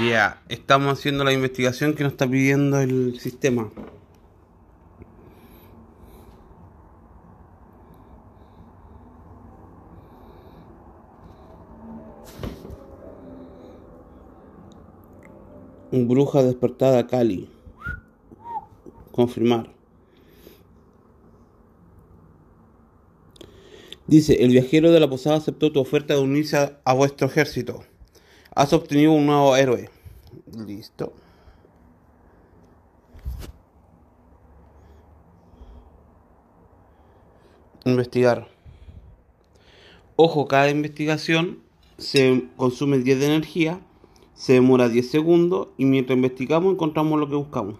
Ya, estamos haciendo la investigación que nos está pidiendo el sistema. Un bruja despertada Cali. Confirmar. Dice, el viajero de la posada aceptó tu oferta de unirse a vuestro ejército. Has obtenido un nuevo héroe. Listo. Investigar. Ojo, cada investigación se consume 10 de energía, se demora 10 segundos y mientras investigamos encontramos lo que buscamos.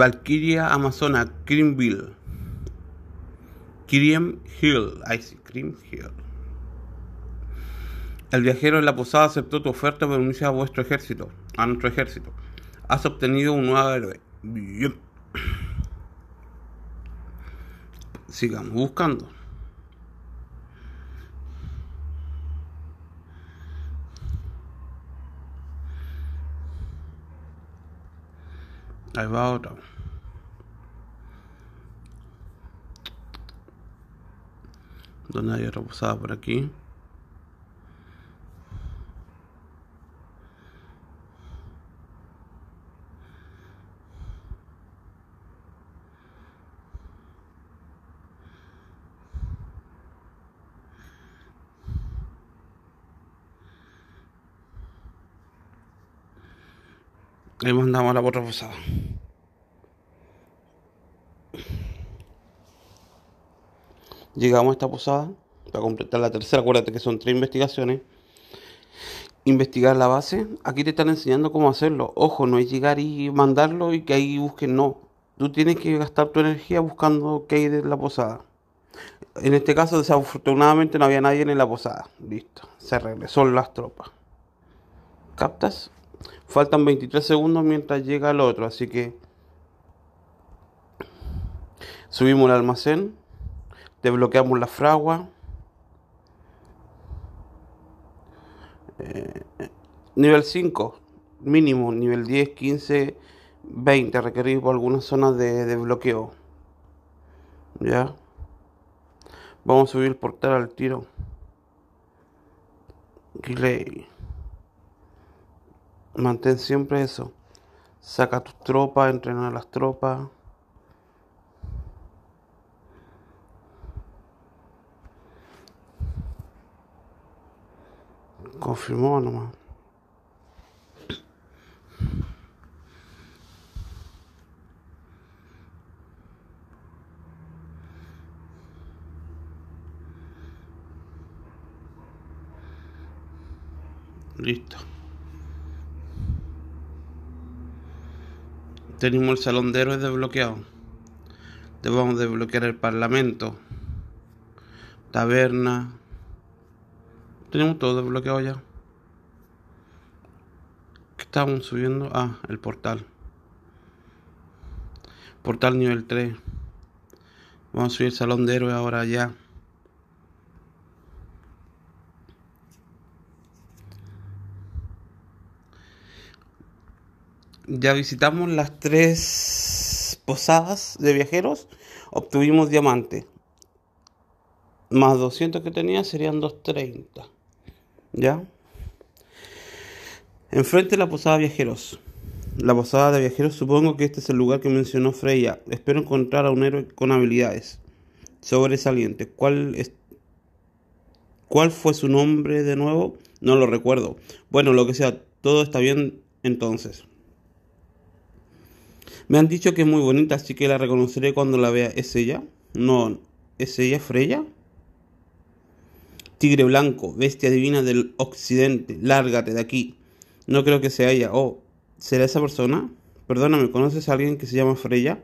Valkyria Amazona, Creamville, Cream Hill, ay Cream Hill. El viajero en la posada aceptó tu oferta para unirse a vuestro ejército, a nuestro ejército. Has obtenido un nuevo héroe. Sigamos buscando. Ahí va otra. donde otra posada por aquí. ahí mandamos la otra posada llegamos a esta posada para completar la tercera, acuérdate que son tres investigaciones. Investigar la base, aquí te están enseñando cómo hacerlo. Ojo, no es llegar y mandarlo y que ahí busquen, no. Tú tienes que gastar tu energía buscando que hay de la posada. En este caso, desafortunadamente, no había nadie en la posada. Listo, se regresó las tropas. ¿Captas? Faltan 23 segundos mientras llega el otro, así que subimos al almacén desbloqueamos la fragua. Eh, eh, nivel 5, mínimo, nivel 10, 15, 20, requerido algunas zonas de, desbloqueo ¿Ya? Vamos a subir el portal al tiro. Relay. Mantén siempre eso. Saca tus tropas, entrena a las tropas. Confirmó nomás. Listo. Tenemos el salón de héroes desbloqueado. Debemos desbloquear el parlamento. Taberna. Tenemos todo desbloqueado ya. ¿Qué estamos subiendo? Ah, el portal. Portal nivel 3. Vamos a subir Salón de Héroes ahora ya. Ya visitamos las tres posadas de viajeros. Obtuvimos diamante. Más 200 que tenía serían 230. ¿Ya? Enfrente de la posada de viajeros. La posada de viajeros, supongo que este es el lugar que mencionó Freya. Espero encontrar a un héroe con habilidades. Sobresaliente. ¿Cuál es ¿Cuál fue su nombre de nuevo? No lo recuerdo. Bueno, lo que sea, todo está bien entonces. Me han dicho que es muy bonita, así que la reconoceré cuando la vea. ¿Es ella? No, ¿es ella Freya? Tigre blanco, bestia divina del occidente, lárgate de aquí. No creo que sea ella. Oh, ¿será esa persona? Perdóname, ¿conoces a alguien que se llama Freya?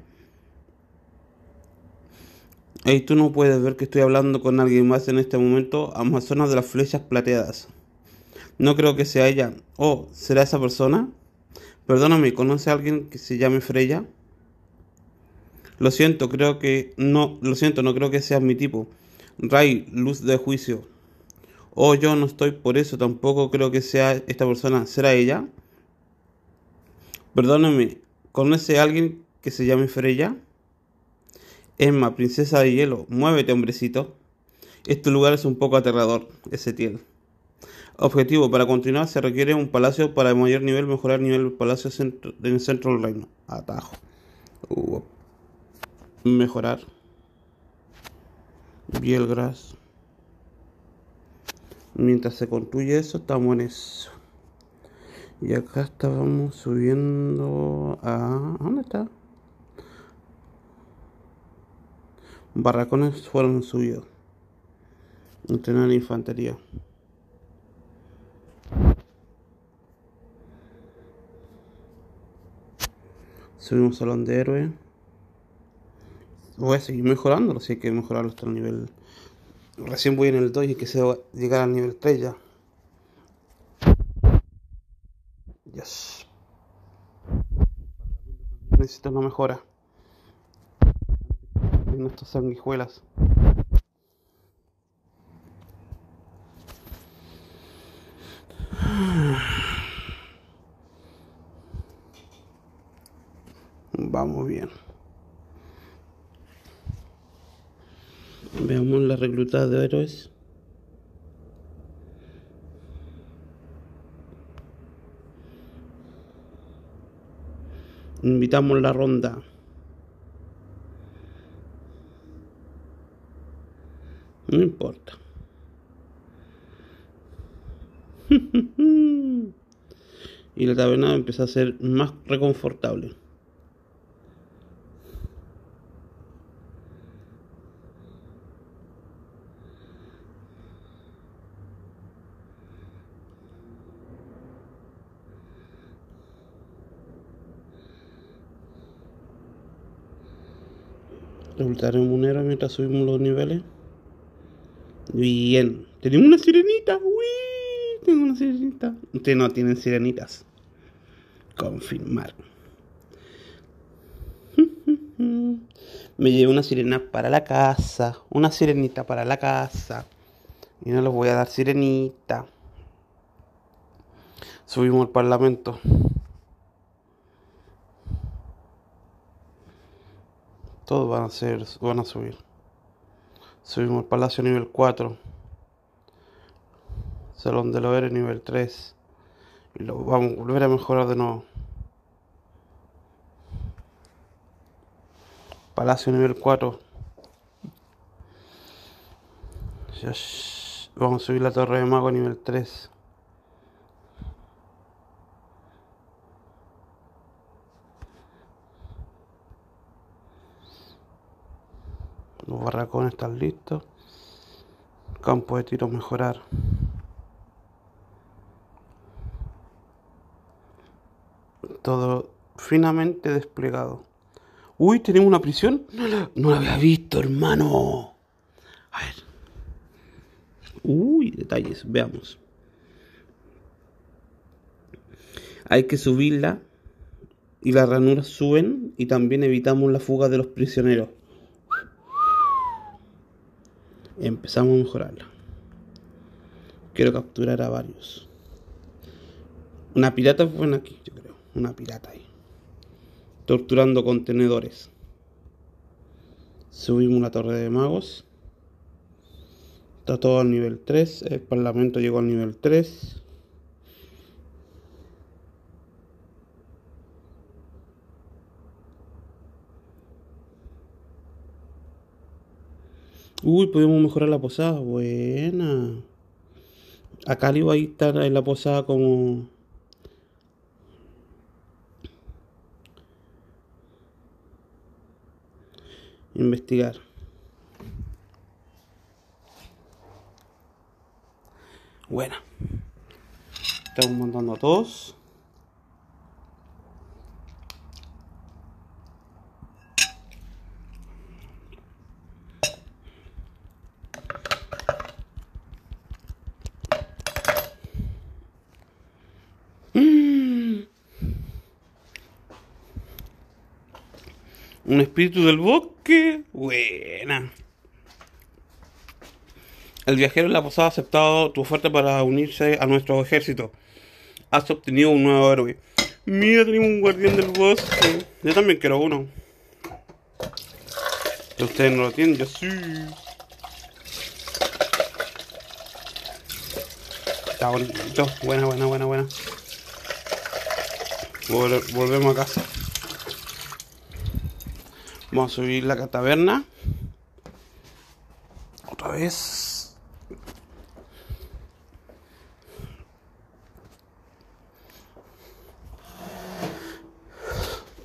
Ey, tú no puedes ver que estoy hablando con alguien más en este momento, Amazonas de las flechas plateadas. No creo que sea ella. Oh, ¿será esa persona? Perdóname, ¿conoce a alguien que se llame Freya? Lo siento, creo que no, lo siento, no creo que sea mi tipo. Ray, luz de juicio o oh, yo no estoy por eso, tampoco creo que sea esta persona, será ella. Perdóname, ¿conoce a alguien que se llame Freya? Emma, princesa de hielo, muévete, hombrecito. Este lugar es un poco aterrador, ese tiel. Objetivo, para continuar se requiere un palacio para mayor nivel, mejorar nivel del palacio en el centro del reino. Atajo. Uh, mejorar. Bielgras mientras se construye eso estamos en eso y acá estábamos subiendo a ¿dónde está? barracones fueron subidos entrenar infantería subimos salón de héroe voy a seguir mejorando si hay que mejorarlo hasta el nivel Recién voy en el 2 y a llegar al nivel 3 ya. Yes. Necesito una mejora. En estas sanguijuelas. Vamos bien. Veamos la reclutada de héroes. Invitamos la ronda. No importa. y la taberna empieza a ser más reconfortable. remunera mientras subimos los niveles. Bien. Tenemos una sirenita. ¡Uy! Tengo una sirenita. Ustedes no tienen sirenitas. Confirmar. Me llevo una sirena para la casa. Una sirenita para la casa. Y no les voy a dar sirenita. Subimos al parlamento. Todos van a, ser, van a subir. Subimos el Palacio nivel 4. Salón de Loere nivel 3. Y lo vamos a volver a mejorar de nuevo. Palacio nivel 4. Vamos a subir la torre de mago nivel 3. Los barracones están listos. Campo de tiro mejorar. Todo finamente desplegado. Uy, tenemos una prisión. No la, no había visto, hermano. A ver. Uy, detalles, veamos. Hay que subirla y las ranuras suben y también evitamos la fuga de los prisioneros empezamos a mejorarla. Quiero capturar a varios. Una pirata fue buena aquí, yo creo. Una pirata ahí. Torturando contenedores. Subimos la torre de magos. Está todo al nivel 3. El parlamento llegó al nivel 3. Uy, podemos mejorar la posada. Buena. Acá le iba a estar en la posada como... Investigar. Buena. Estamos montando a todos. Un espíritu del bosque. Buena. El viajero en la posada ha aceptado tu oferta para unirse a nuestro ejército. Has obtenido un nuevo héroe. Mira, tenemos un guardián del bosque. Yo también quiero uno. ustedes no lo tienen, yo sí. Está bonito. Buena, buena, buena, buena. Volvemos a casa. Vamos a subir la cataverna. Otra vez.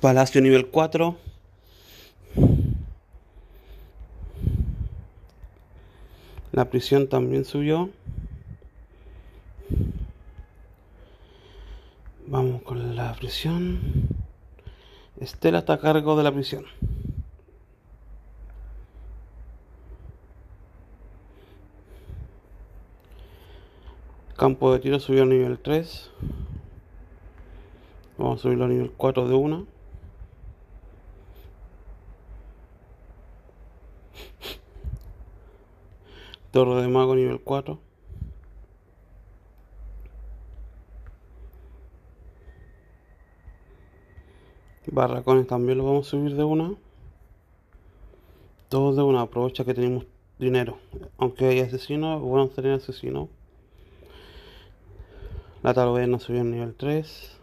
Palacio nivel 4. La prisión también subió. Vamos con la prisión. Estela está a cargo de la prisión. Campo de tiro subió a nivel 3. Vamos a subirlo a nivel 4 de una. Torre de mago nivel 4. Barracones también lo vamos a subir de una. Todos de una, aprovecha que tenemos dinero. Aunque hay asesinos, bueno tener asesinos. La taberna subió al nivel 3.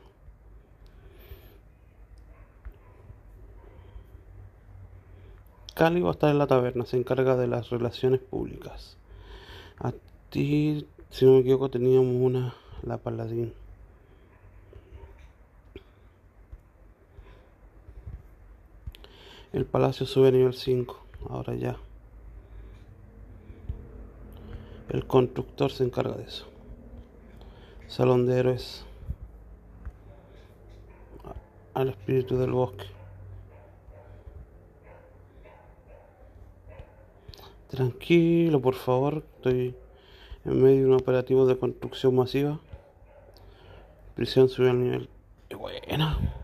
Cali va a estar en la taberna, se encarga de las relaciones públicas. A ti, si no me equivoco, teníamos una, la paladín. El palacio sube a nivel 5, ahora ya. El constructor se encarga de eso. Salón de Héroes, al espíritu del bosque. Tranquilo, por favor, estoy en medio de un operativo de construcción masiva. Prisión subió al nivel. ¡Qué buena!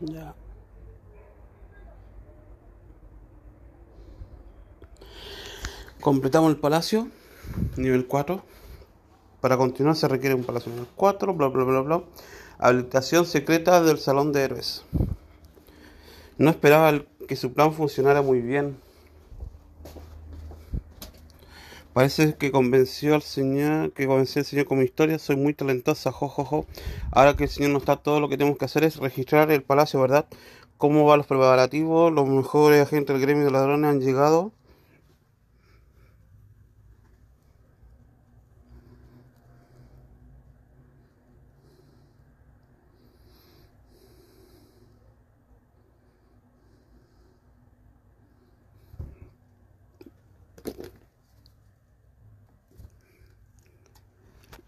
Ya. Completamos el palacio, nivel 4. Para continuar se requiere un palacio nivel 4, bla bla bla bla. Habilitación secreta del Salón de Héroes. No esperaba que su plan funcionara muy bien. Parece que convenció al Señor, que convenció al Señor con mi historia, soy muy talentosa, jojojo. Jo, jo. Ahora que el Señor nos está, todo lo que tenemos que hacer es registrar el palacio, ¿verdad? ¿Cómo van los preparativos? Los mejores agentes del gremio de ladrones han llegado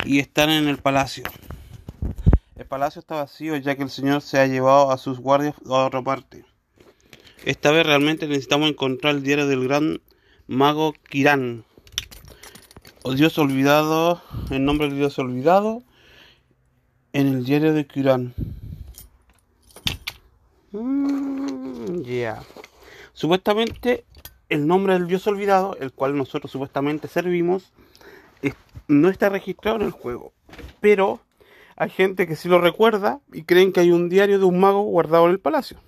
y están en el palacio. El palacio está vacío ya que el Señor se ha llevado a sus guardias a otra parte. Esta vez realmente necesitamos encontrar el diario del gran mago Kirán. Oh, Dios olvidado, el nombre del Dios olvidado, en el diario de Kirán. Mm, ya. Supuestamente el nombre del Dios olvidado, el cual nosotros supuestamente servimos, no está registrado en el juego. Pero hay gente que sí lo recuerda y creen que hay un diario de un mago guardado en el palacio.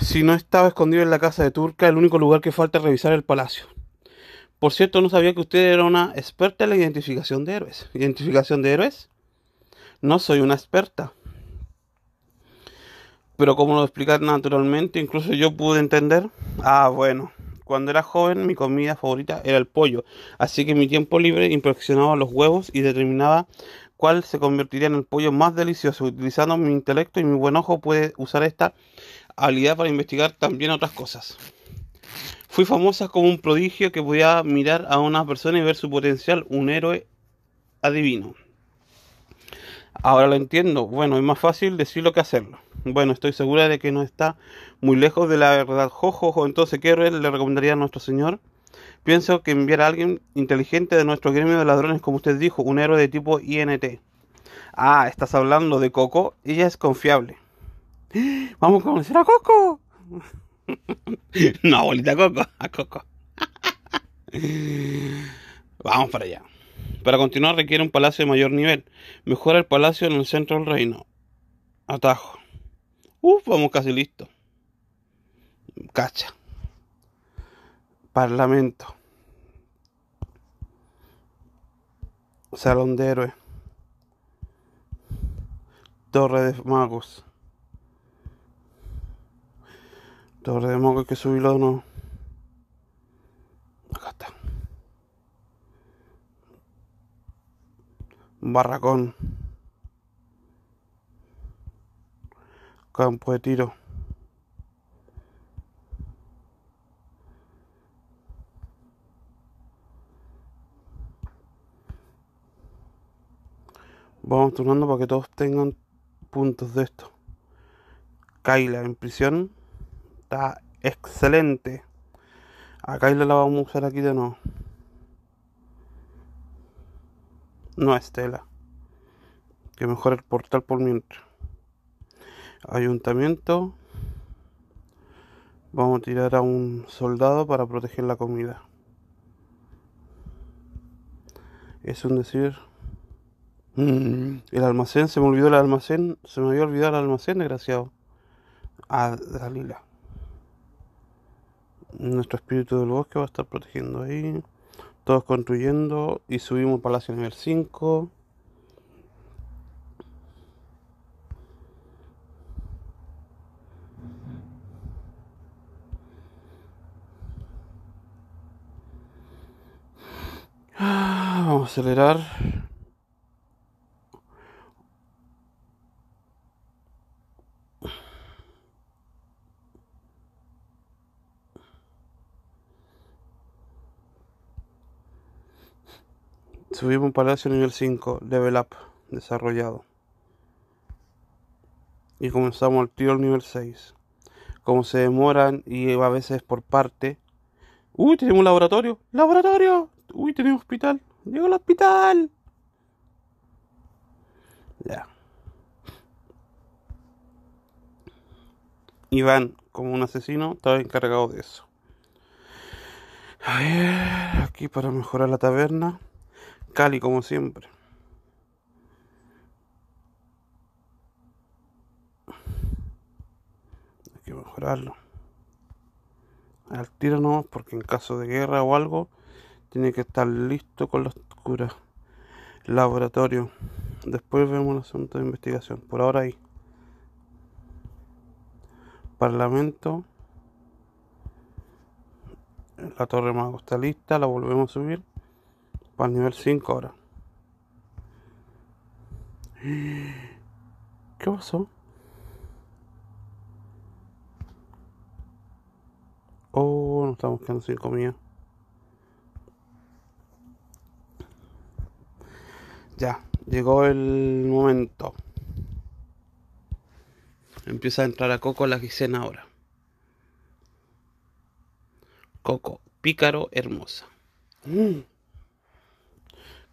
Si no estaba escondido en la casa de Turca, el único lugar que falta es revisar el palacio. Por cierto, no sabía que usted era una experta en la identificación de héroes. ¿Identificación de héroes? No soy una experta. Pero como lo explicar naturalmente, incluso yo pude entender. Ah, bueno. Cuando era joven mi comida favorita era el pollo, así que mi tiempo libre impresionaba los huevos y determinaba cuál se convertiría en el pollo más delicioso. Utilizando mi intelecto y mi buen ojo pude usar esta habilidad para investigar también otras cosas. Fui famosa como un prodigio que podía mirar a una persona y ver su potencial, un héroe adivino. Ahora lo entiendo. Bueno, es más fácil decirlo que hacerlo. Bueno, estoy segura de que no está muy lejos de la verdad. Jojojo, entonces, ¿qué le recomendaría a nuestro señor? Pienso que enviar a alguien inteligente de nuestro gremio de ladrones, como usted dijo, un héroe de tipo INT. Ah, estás hablando de Coco. Ella es confiable. Vamos a conocer a Coco. no, abuelita Coco, a Coco. Vamos para allá. Para continuar requiere un palacio de mayor nivel. Mejora el palacio en el centro del reino. Atajo. Uf, vamos casi listo. Cacha. Parlamento. Salón de Héroes. Torre de Magos. Torre de Magos hay que subirlo no. Acá está. Barracón. campo de tiro. Vamos turnando para que todos tengan puntos de esto. Kaila en prisión. Está excelente. A Kaila la vamos a usar aquí de nuevo. No Estela. Que mejor el portal por mientras ayuntamiento vamos a tirar a un soldado para proteger la comida es un decir mm. el almacén se me olvidó el almacén se me había olvidado el almacén desgraciado a Dalila nuestro espíritu del bosque va a estar protegiendo ahí todos construyendo y subimos palacio nivel 5 acelerar Subimos un palacio nivel 5, level up, desarrollado. Y comenzamos al tío nivel 6. Como se demoran y a veces por parte. ¡Uy, tenemos un laboratorio! ¡Laboratorio! ¡Uy, tenemos hospital! Llego al hospital. Ya. Iván, como un asesino, estaba encargado de eso. A ver, aquí para mejorar la taberna. Cali, como siempre. Hay que mejorarlo. Al tiro porque en caso de guerra o algo, tiene que estar listo con la curas. Laboratorio. Después vemos el asunto de investigación. Por ahora ahí. Parlamento. La torre mago está lista. La volvemos a subir. Para el nivel 5 ahora. ¿Qué pasó? Oh, nos estamos quedando sin comida. Ya, llegó el momento. Empieza a entrar a Coco la Gisena ahora. Coco, pícaro, hermosa. Mm.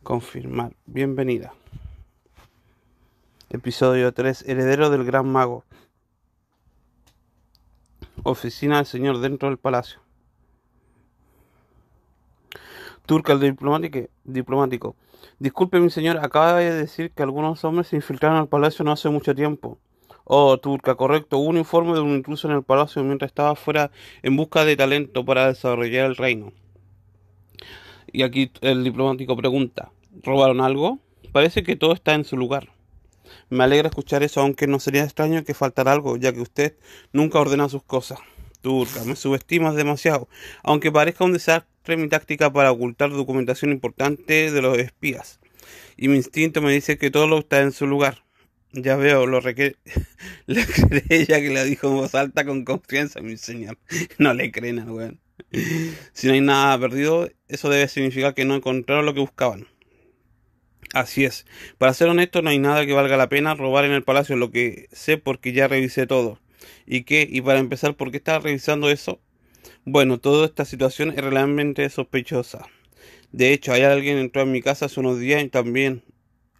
Confirmar, bienvenida. Episodio 3, heredero del gran mago. Oficina del señor dentro del palacio turca el diplomático, diplomático. Disculpe, mi señor, acaba de decir que algunos hombres se infiltraron al palacio no hace mucho tiempo. Oh, turca, correcto. Hubo un informe de un intruso en el palacio mientras estaba fuera en busca de talento para desarrollar el reino. Y aquí el diplomático pregunta, ¿robaron algo? Parece que todo está en su lugar. Me alegra escuchar eso, aunque no sería extraño que faltara algo, ya que usted nunca ordena sus cosas turca. Me subestimas demasiado. Aunque parezca un desastre mi táctica para ocultar documentación importante de los espías. Y mi instinto me dice que todo lo está en su lugar. Ya veo, lo requiere. ella que la dijo en voz alta con confianza, mi señor. No le creen nada, weón. Si no hay nada perdido, eso debe significar que no encontraron lo que buscaban. Así es. Para ser honesto, no hay nada que valga la pena robar en el palacio, lo que sé porque ya revisé todo. ¿Y qué? Y para empezar, ¿por qué estaba revisando eso? Bueno, toda esta situación es realmente sospechosa. De hecho, hay alguien entró a mi casa hace unos días y también,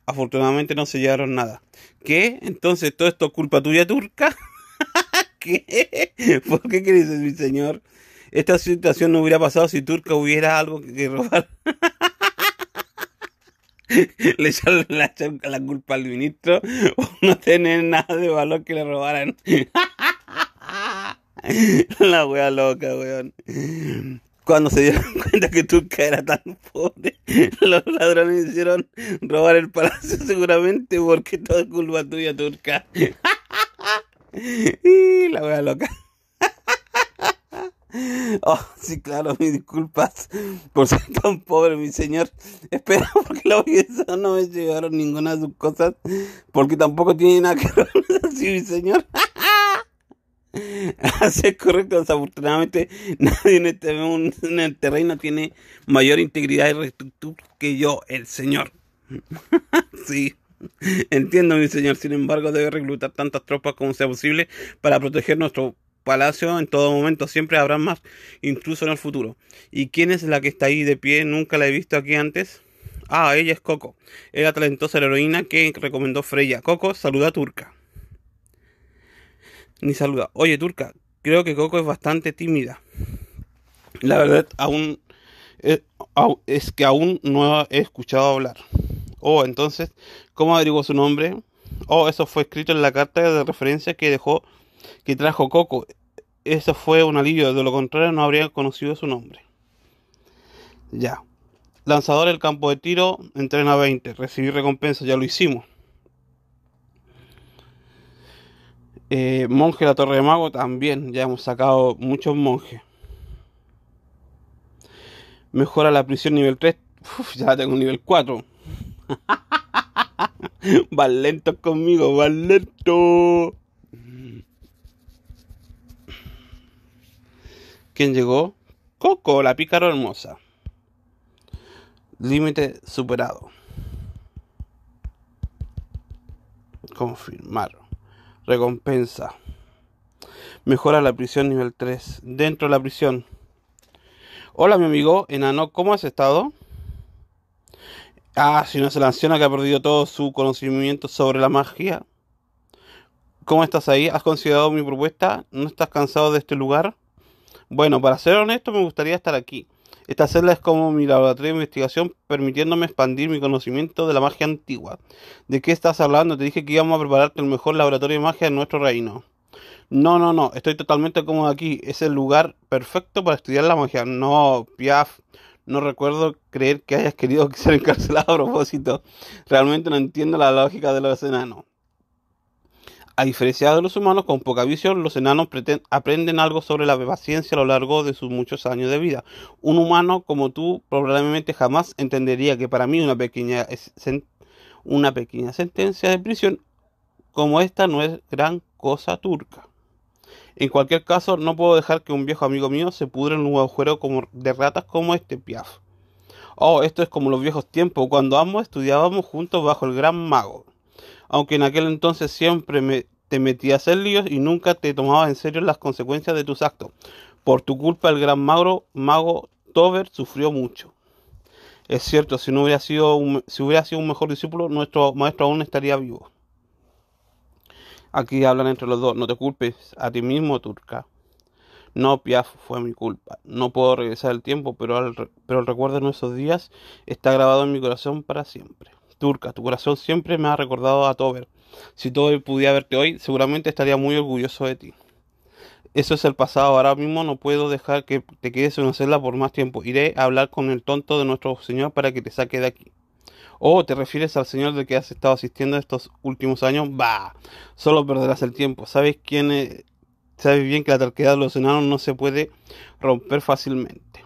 afortunadamente, no se llevaron nada. ¿Qué? Entonces, ¿todo esto es culpa tuya turca? ¿Qué? ¿Por qué crees, mi señor? Esta situación no hubiera pasado si Turca hubiera algo que robar. le echan la, culpa al ministro o no tener nada de valor que le robaran. la wea loca, weón. Cuando se dieron cuenta que Turca era tan pobre, los ladrones hicieron robar el palacio seguramente porque todo es culpa tuya, Turca. y la wea loca. Oh, sí, claro, mis disculpas por ser tan pobre, mi señor. Espera, porque la belleza no me llegaron ninguna de sus cosas, porque tampoco tiene nada que ver con mi señor. Así es correcto, desafortunadamente nadie en, este, el terreno este tiene mayor integridad y rectitud que yo, el señor. sí. Entiendo, mi señor. Sin embargo, debe reclutar tantas tropas como sea posible para proteger nuestro palacio en todo momento, siempre habrá más, incluso en el futuro. ¿Y quién es la que está ahí de pie? Nunca la he visto aquí antes. Ah, ella es Coco, era talentosa la heroína que recomendó Freya. Coco, saluda a Turca. Ni saluda. Oye, Turca, creo que Coco es bastante tímida. La verdad, aún eh, es, que aún no he escuchado hablar. Oh, entonces, ¿cómo averiguó su nombre? Oh, eso fue escrito en la carta de referencia que dejó que trajo Coco eso fue un alivio, de lo contrario no habría conocido su nombre. Ya. Lanzador del campo de tiro, entrena 20. Recibir recompensa, ya lo hicimos. Eh, monje monje la Torre de Mago también, ya hemos sacado muchos monjes. Mejora la prisión nivel 3. Uf, ya la tengo nivel 4. van lentos conmigo, van lento. ¿Quién llegó? Coco, la pícaro hermosa. Límite superado. Confirmar. Recompensa. Mejora la prisión nivel 3. Dentro de la prisión. Hola mi amigo, enano, ¿cómo has estado? Ah, si no se la anciana que ha perdido todo su conocimiento sobre la magia. ¿Cómo estás ahí? ¿Has considerado mi propuesta? ¿No estás cansado de este lugar? Bueno, para ser honesto, me gustaría estar aquí. Esta celda es como mi laboratorio de investigación, permitiéndome expandir mi conocimiento de la magia antigua. ¿De qué estás hablando? Te dije que íbamos a prepararte el mejor laboratorio de magia de nuestro reino. No, no, no, estoy totalmente cómodo aquí. Es el lugar perfecto para estudiar la magia. No, Piaf, no recuerdo creer que hayas querido ser encarcelado a propósito. Realmente no entiendo la lógica de los no a diferencia de los humanos con poca visión, los enanos aprenden algo sobre la paciencia a lo largo de sus muchos años de vida. Un humano como tú probablemente jamás entendería que para mí una pequeña, sentencia de prisión como esta no es gran cosa turca. En cualquier caso, no puedo dejar que un viejo amigo mío se pudre en un agujero como de ratas como este piaf. Oh, esto es como los viejos tiempos, cuando ambos estudiábamos juntos bajo el gran mago aunque en aquel entonces siempre te metías en líos y nunca te tomabas en serio las consecuencias de tus actos. Por tu culpa el gran magro, mago Tover sufrió mucho. Es cierto, si, no hubiera sido un, si hubiera sido un mejor discípulo, nuestro maestro aún estaría vivo. Aquí hablan entre los dos, no te culpes a ti mismo, Turca. No, Piaf, fue mi culpa. No puedo regresar el tiempo, pero, pero el recuerdo de nuestros días está grabado en mi corazón para siempre turca. Tu corazón siempre me ha recordado a Tover. Si Tover pudiera verte hoy, seguramente estaría muy orgulloso de ti. Eso es el pasado. Ahora mismo no puedo dejar que te quedes en una celda por más tiempo. Iré a hablar con el tonto de nuestro señor para que te saque de aquí. Oh, ¿te refieres al señor del que has estado asistiendo estos últimos años? Bah, solo perderás el tiempo. ¿Sabes quién Sabes bien que la terquedad de los enanos no se puede romper fácilmente.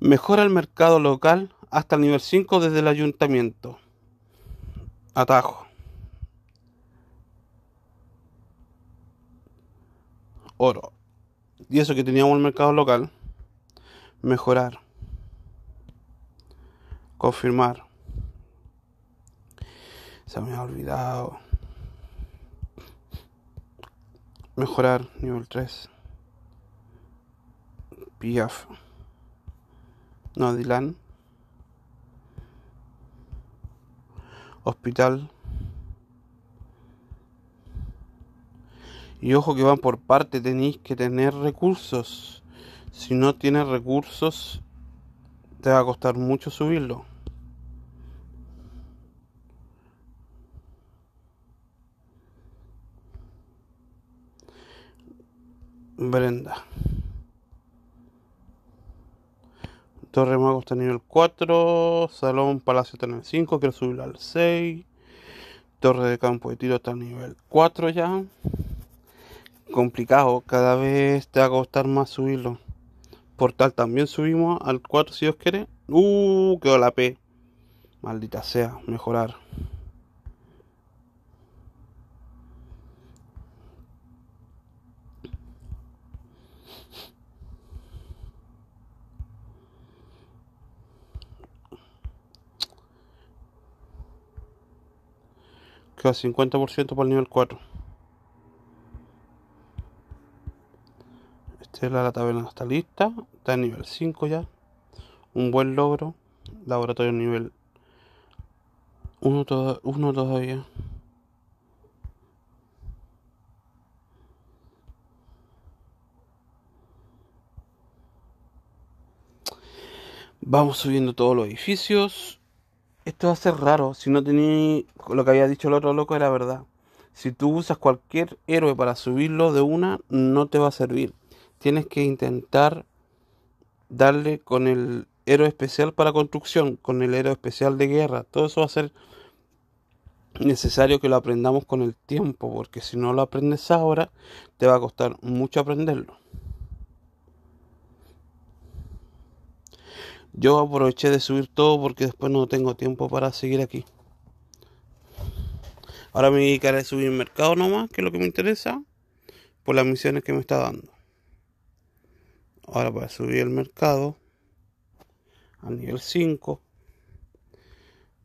Mejora el mercado local hasta el nivel 5 desde el ayuntamiento. Atajo. Oro. Y eso que teníamos el mercado local. Mejorar. Confirmar. Se me ha olvidado. Mejorar nivel 3. Piaf. No, Dylan. hospital. Y ojo que van por parte, tenéis que tener recursos. Si no tienes recursos, te va a costar mucho subirlo. Brenda. Torre mago está en nivel 4. Salón Palacio está en el 5. Quiero subirlo al 6. Torre de campo de tiro está en nivel 4 ya. Complicado. Cada vez te va a costar más subirlo. Portal también subimos al 4 si Dios quiere. Uh, quedó la P. Maldita sea. Mejorar. queda 50% para el nivel 4 esta es la, la tabla está lista está en nivel 5 ya un buen logro laboratorio nivel 1 todavía Vamos subiendo todos los edificios. Esto va a ser raro. Si no tenías lo que había dicho el otro loco, era verdad. Si tú usas cualquier héroe para subirlo de una, no te va a servir. Tienes que intentar darle con el héroe especial para construcción, con el héroe especial de guerra. Todo eso va a ser necesario que lo aprendamos con el tiempo, porque si no lo aprendes ahora, te va a costar mucho aprenderlo. Yo aproveché de subir todo porque después no tengo tiempo para seguir aquí. Ahora me dedicaré a subir el mercado nomás, que es lo que me interesa, por las misiones que me está dando. Ahora a subir el mercado a nivel 5.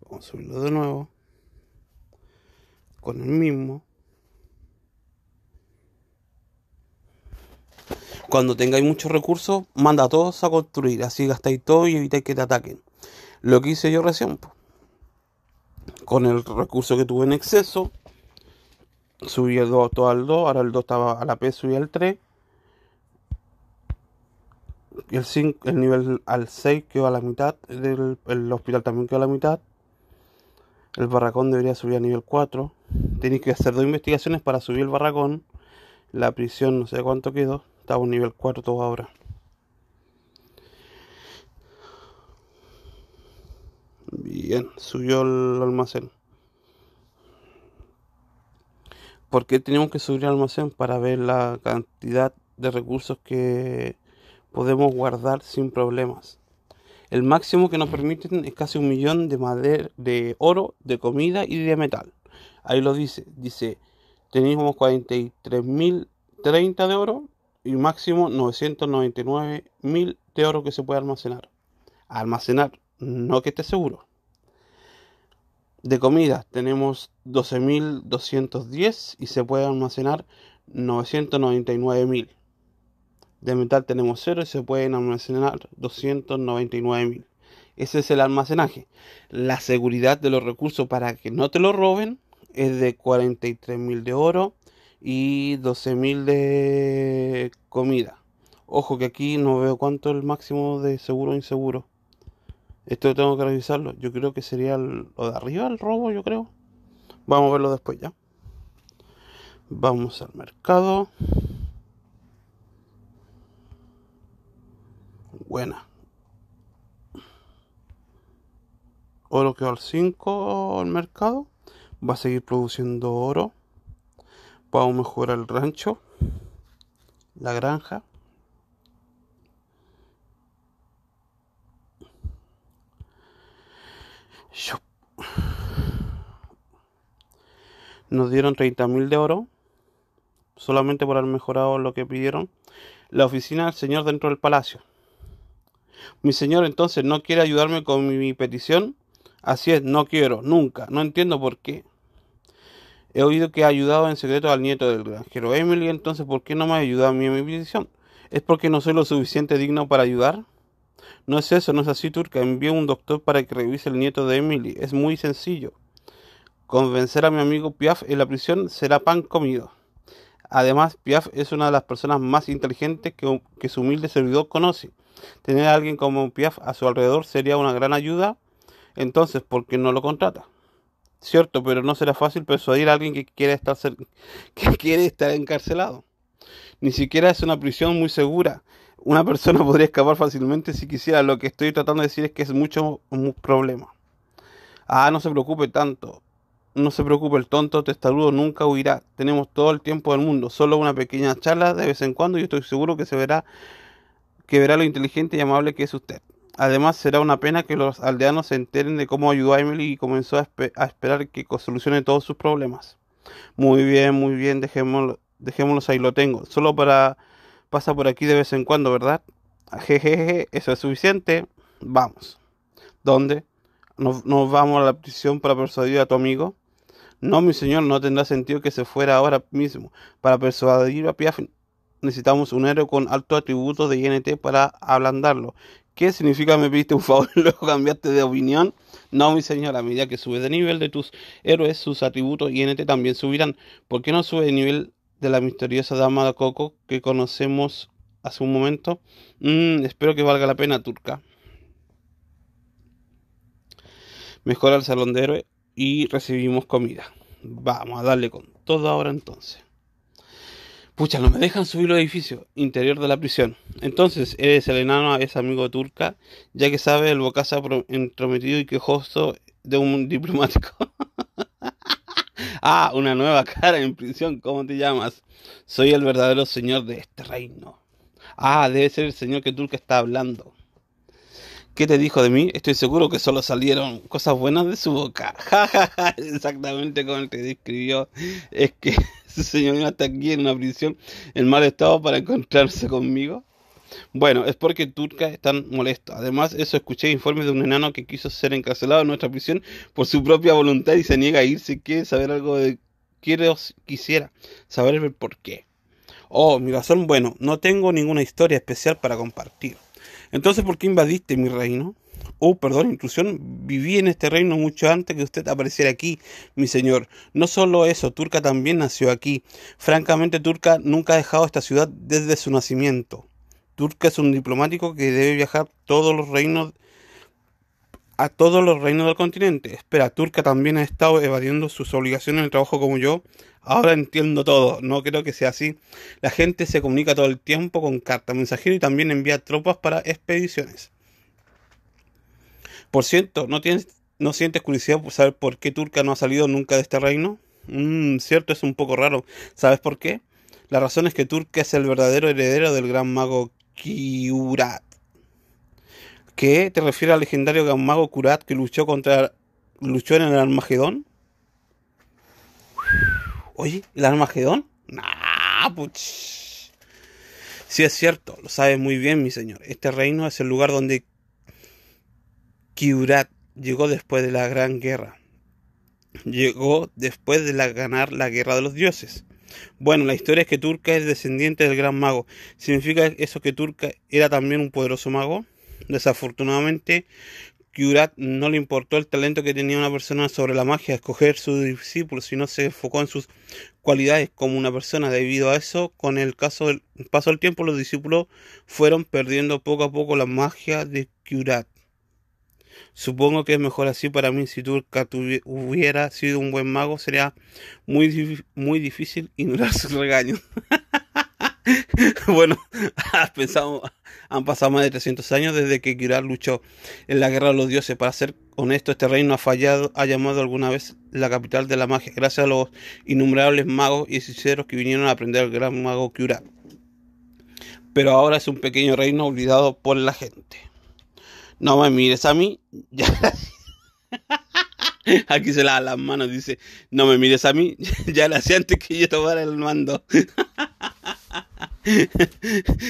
Vamos a subirlo de nuevo. Con el mismo. Cuando tengáis muchos recursos, manda a todos a construir, así gastáis todo y evitáis que te ataquen. Lo que hice yo recién, con el recurso que tuve en exceso, subí el 2 todo al 2, ahora el 2 estaba a la P, subí al 3. el, 5, el nivel al 6 quedó a la mitad, el, el hospital también quedó a la mitad. El barracón debería subir a nivel 4. Tenéis que hacer dos investigaciones para subir el barracón. La prisión no sé cuánto quedó un nivel cuarto ahora. Bien, subió el almacén. ¿Por qué tenemos que subir almacén? Para ver la cantidad de recursos que podemos guardar sin problemas. El máximo que nos permiten es casi un millón de madera, de oro, de comida y de metal. Ahí lo dice. Dice, tenemos 43.030 de oro, y máximo 999.000 de oro que se puede almacenar. Almacenar, no que esté seguro. De comida tenemos 12.210 y se puede almacenar 999.000. De metal tenemos 0 y se pueden almacenar 299.000. Ese es el almacenaje. La seguridad de los recursos para que no te lo roben es de 43.000 de oro, y 12.000 de comida. Ojo que aquí no veo cuánto es el máximo de seguro o inseguro. Esto tengo que revisarlo. Yo creo que sería lo de arriba, el robo, yo creo. Vamos a verlo después ya. Vamos al mercado. Buena. Oro quedó al 5 el mercado. Va a seguir produciendo oro a mejorar el rancho, la granja. Nos dieron 30.000 de oro, solamente por haber mejorado lo que pidieron. La oficina del señor dentro del palacio. Mi señor entonces no quiere ayudarme con mi petición. Así es, no quiero, nunca. No entiendo por qué. He oído que ha ayudado en secreto al nieto del granjero Emily, entonces ¿por qué no me ha ayudado a mí en mi prisión? ¿Es porque no soy lo suficiente digno para ayudar? No es eso, no es así, Turca. a un doctor para que revise el nieto de Emily. Es muy sencillo. Convencer a mi amigo Piaf en la prisión será pan comido. Además, Piaf es una de las personas más inteligentes que, que su humilde servidor conoce. Tener a alguien como Piaf a su alrededor sería una gran ayuda. Entonces, ¿por qué no lo contrata? ¿cierto? Pero no será fácil persuadir a alguien que quiere estar, que quiere estar encarcelado. Ni siquiera es una prisión muy segura. Una persona podría escapar fácilmente si quisiera. Lo que estoy tratando de decir es que es mucho un problema. Ah, no se preocupe tanto. No se preocupe, el tonto testarudo nunca huirá. Tenemos todo el tiempo del mundo. Solo una pequeña charla de vez en cuando y estoy seguro que se verá que verá lo inteligente y amable que es usted. Además, será una pena que los aldeanos se enteren de cómo ayudó a Emily y comenzó a, esperar que solucione todos sus problemas. Muy bien, muy bien, dejémoslo, dejémoslos ahí, lo tengo. Solo para... pasa por aquí de vez en cuando, ¿verdad? Ah, jejeje, eso es suficiente. Vamos. ¿Dónde? ¿Nos, vamos a la prisión para persuadir a tu amigo? No, mi señor, no tendrá sentido que se fuera ahora mismo. Para persuadir a Piaf necesitamos un héroe con alto atributo de INT para ablandarlo ¿Qué significa me pediste un favor y luego cambiaste de opinión? No, mi señora. a medida que subes de nivel de tus héroes, sus atributos y NT también subirán. ¿Por qué no sube de nivel de la misteriosa dama de Coco que conocemos hace un momento? Mm, espero que valga la pena, Turca. Mejora el salón de héroe y recibimos comida. Vamos a darle con todo ahora entonces. Pucha, no me dejan subir los edificio Interior de la prisión. Entonces, eres el enano, es amigo turca, ya que sabe el bocaza entrometido y quejoso de un diplomático. ah, una nueva cara en prisión, ¿cómo te llamas? Soy el verdadero señor de este reino. Ah, debe ser el señor que turca está hablando. ¿Qué te dijo de mí? Estoy seguro que solo salieron cosas buenas de su boca. Exactamente como te describió. Es que su señor está aquí en una prisión en mal estado para encontrarse conmigo. Bueno, es porque Turca están molesto. Además, eso escuché informes de un enano que quiso ser encarcelado en nuestra prisión por su propia voluntad y se niega a irse. Quiere saber algo de... Quiero, quisiera saber el por qué. Oh, mi razón, bueno, no tengo ninguna historia especial para compartir. Entonces, ¿por qué invadiste mi reino? Oh, perdón, intrusión, viví en este reino mucho antes que usted apareciera aquí, mi señor. No solo eso, Turca también nació aquí. Francamente, Turca nunca ha dejado esta ciudad desde su nacimiento. Turca es un diplomático que debe viajar todos los reinos a todos los reinos del continente. Espera, Turca también ha estado evadiendo sus obligaciones en el trabajo como yo. Ahora entiendo todo, no creo que sea así. La gente se comunica todo el tiempo con carta mensajero y también envía tropas para expediciones. Por cierto, ¿no, tienes, ¿no sientes curiosidad por saber por qué Turca no ha salido nunca de este reino? Mmm, cierto, es un poco raro. ¿Sabes por qué? La razón es que Turca es el verdadero heredero del gran mago Kiura ¿Qué? ¿Te refieres al legendario mago Kurat que luchó contra. luchó en el Armagedón? Oye, ¿el Armagedón? Nah, puch. es cierto, lo sabes muy bien, mi señor. Este reino es el lugar donde Kiurat llegó después de la Gran Guerra. Llegó después de ganar la Guerra de los Dioses. Bueno, la historia es que Turca es descendiente del gran mago. ¿Significa eso que Turca era también un poderoso mago? Desafortunadamente, Curat no le importó el talento que tenía una persona sobre la magia, escoger sus discípulos, sino se enfocó en sus cualidades como una persona. Debido a eso, con el caso del paso del tiempo, los discípulos fueron perdiendo poco a poco la magia de Curat. Supongo que es mejor así para mí. Si Turcat hubiera sido un buen mago, sería muy, muy difícil ignorar su regaño. bueno, han pasado más de 300 años desde que Kyura luchó en la guerra de los dioses. Para ser honesto, este reino ha fallado, ha llamado alguna vez la capital de la magia, gracias a los innumerables magos y hechiceros que vinieron a aprender al gran mago Kyura Pero ahora es un pequeño reino olvidado por la gente. No me mires a mí. Aquí se da las manos, dice, no me mires a mí, ya la hacía antes que yo tomara el mando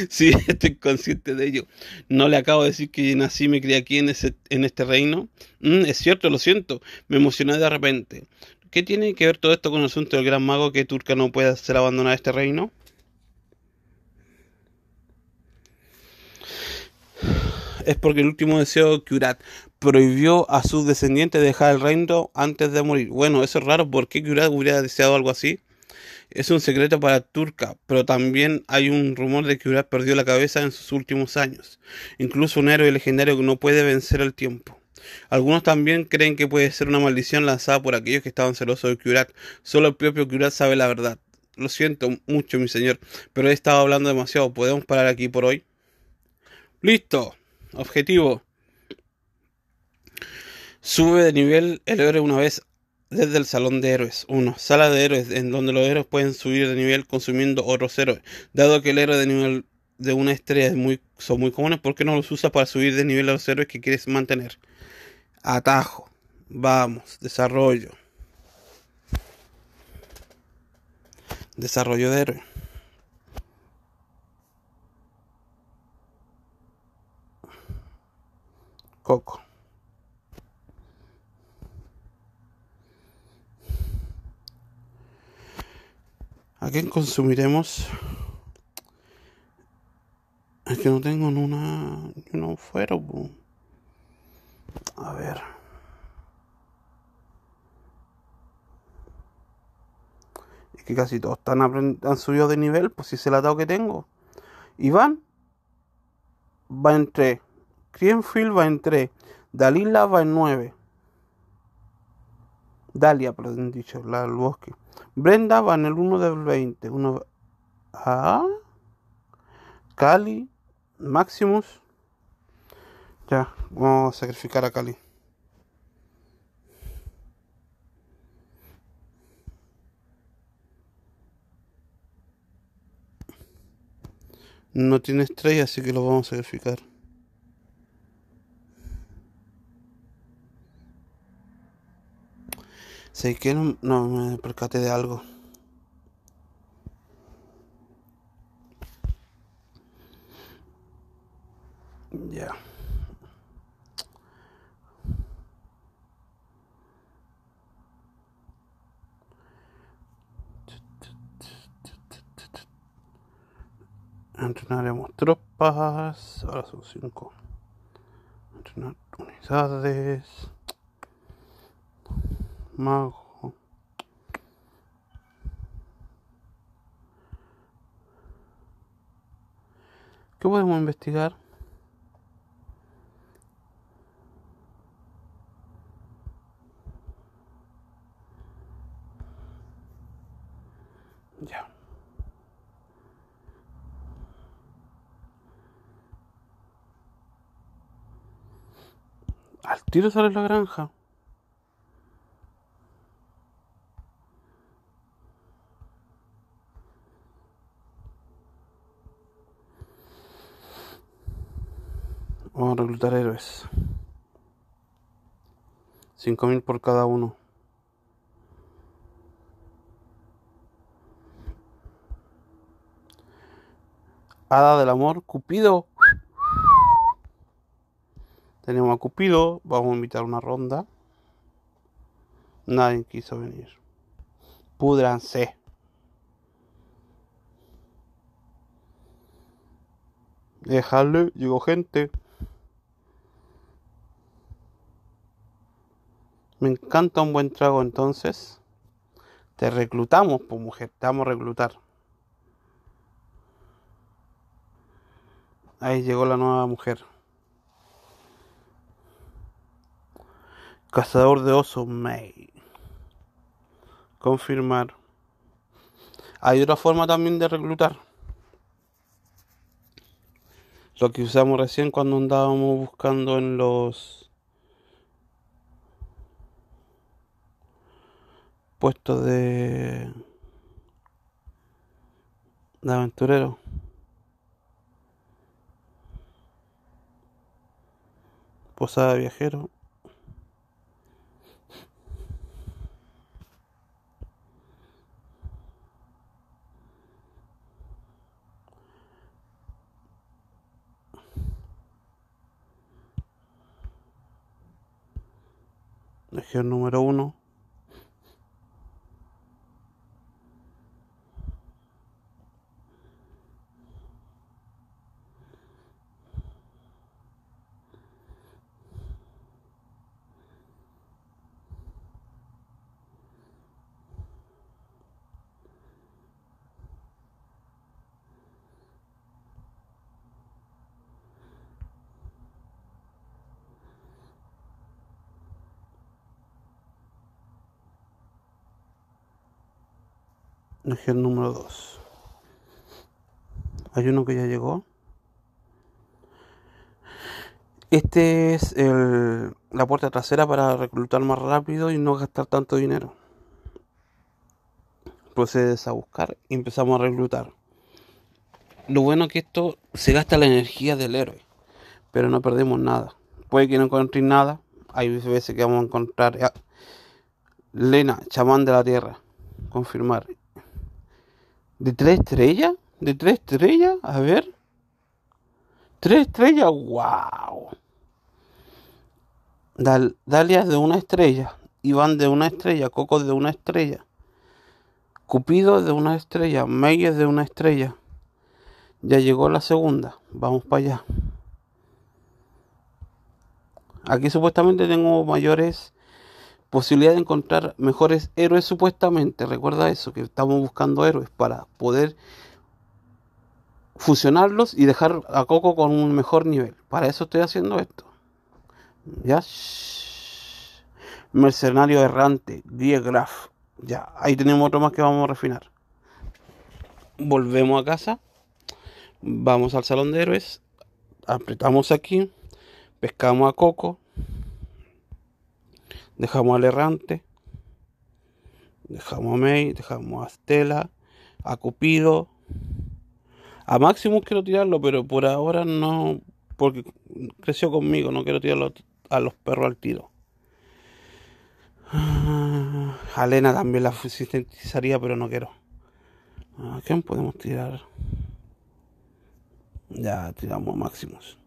si estoy consciente de ello. No le acabo de decir que nací y me crié aquí en, ese, en este reino. Mm, es cierto, lo siento. Me emocioné de repente. ¿Qué tiene que ver todo esto con el asunto del gran mago que Turca no puede ser abandonar este reino? Es porque el último deseo de Kurat prohibió a sus descendientes dejar el reino antes de morir. Bueno, eso es raro. ¿Por qué Kurat hubiera deseado algo así? es un secreto para Turca, pero también hay un rumor de que Urak perdió la cabeza en sus últimos años. Incluso un héroe legendario que no puede vencer el tiempo. Algunos también creen que puede ser una maldición lanzada por aquellos que estaban celosos de Urak. Solo el propio Urak sabe la verdad. Lo siento mucho, mi señor, pero he estado hablando demasiado. ¿Podemos parar aquí por hoy? Listo. Objetivo. Sube de nivel el héroe una vez desde el Salón de Héroes. uno Sala de Héroes, en donde los héroes pueden subir de nivel consumiendo otros héroes. Dado que el héroe de nivel de una estrella es muy, son muy comunes, ¿por qué no los usas para subir de nivel a los héroes que quieres mantener? Atajo. Vamos, desarrollo. Desarrollo de héroe. Coco. quién consumiremos? Es que no tengo ni una. no fuera. A ver. Es que casi todos están han subido de nivel, pues si es el atado que tengo. Iván va en 3. va en 3. Dalila va en 9. Dalia, perdón dicho, la del bosque. Brenda va en el 1 del 20. Uno, a Cali, Maximus. Ya, vamos a sacrificar a Cali. No tiene estrella, así que lo vamos a sacrificar. Sé que no, me percaté de algo. Ya. Entrenaremos tropas. Ahora son cinco. Entrenar unidades. Mago ¿Qué podemos investigar? Ya. Al tiro sale la granja. héroes. 5000 por cada uno. Hada del amor, Cupido. Tenemos a Cupido, vamos a invitar una ronda. Nadie quiso venir. Pudranse. Déjale, llegó gente. Me encanta un buen trago entonces. Te reclutamos, pues mujer, te vamos a reclutar. Ahí llegó la nueva mujer. Cazador de oso May. Confirmar. Hay otra forma también de reclutar. Lo que usamos recién cuando andábamos buscando en los Puesto de, aventurero. Posada de viajero. Región número uno. número 2. Hay uno que ya llegó. Este es la puerta trasera para reclutar más rápido y no gastar tanto dinero. Procedes a buscar y empezamos a reclutar. Lo bueno que esto se gasta la energía del héroe, pero no perdemos nada. Puede que no encontré nada. Hay veces que vamos a encontrar Lena, chamán de la tierra. Confirmar. ¿De tres estrellas? ¿De tres estrellas? A ver. Tres estrellas, wow. Dal Dalias de una estrella, Iván de una estrella, Coco de una estrella, Cupido de una estrella, Meyes de una estrella. Ya llegó la segunda, vamos para allá. Aquí supuestamente tengo mayores posibilidad de encontrar mejores héroes supuestamente. Recuerda eso, que estamos buscando héroes para poder fusionarlos y dejar a Coco con un mejor nivel. Para eso estoy haciendo esto. Ya. Mercenario errante, 10 Graf. Ya, ahí tenemos otro más que vamos a refinar. Volvemos a casa. Vamos al salón de héroes. Apretamos aquí. Pescamos a Coco dejamos al errante, dejamos a May, dejamos a Stella, a Cupido, a Maximus quiero tirarlo, pero por ahora no, porque creció conmigo, no quiero tirarlo a los perros al tiro. Ah, a Lena también la sintetizaría, pero no quiero. ¿A quién podemos tirar? Ya tiramos a Maximus.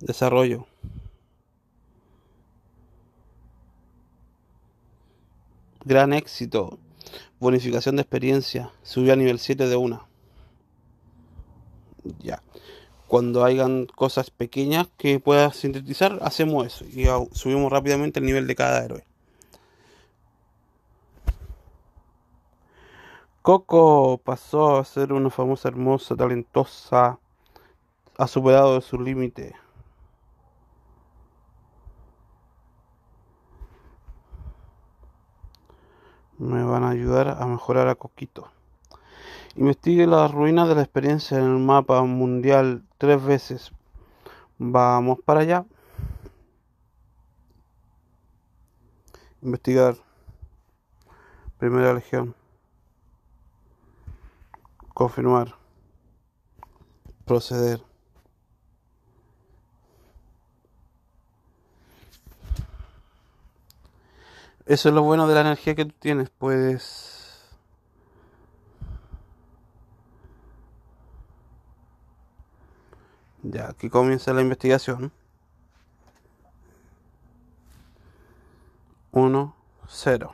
Desarrollo. Gran éxito. Bonificación de experiencia. Subió a nivel 7 de una. Ya. Cuando hayan cosas pequeñas que pueda sintetizar, hacemos eso. Y subimos rápidamente el nivel de cada héroe. Coco pasó a ser una famosa, hermosa, talentosa. Ha superado su límite. me van a ayudar a mejorar a Coquito. Investigue las ruinas de la experiencia en el mapa mundial tres veces. Vamos para allá. Investigar. Primera legión. Confirmar. Proceder. Eso es lo bueno de la energía que tú tienes, puedes Ya, aquí comienza la investigación. 1, 0.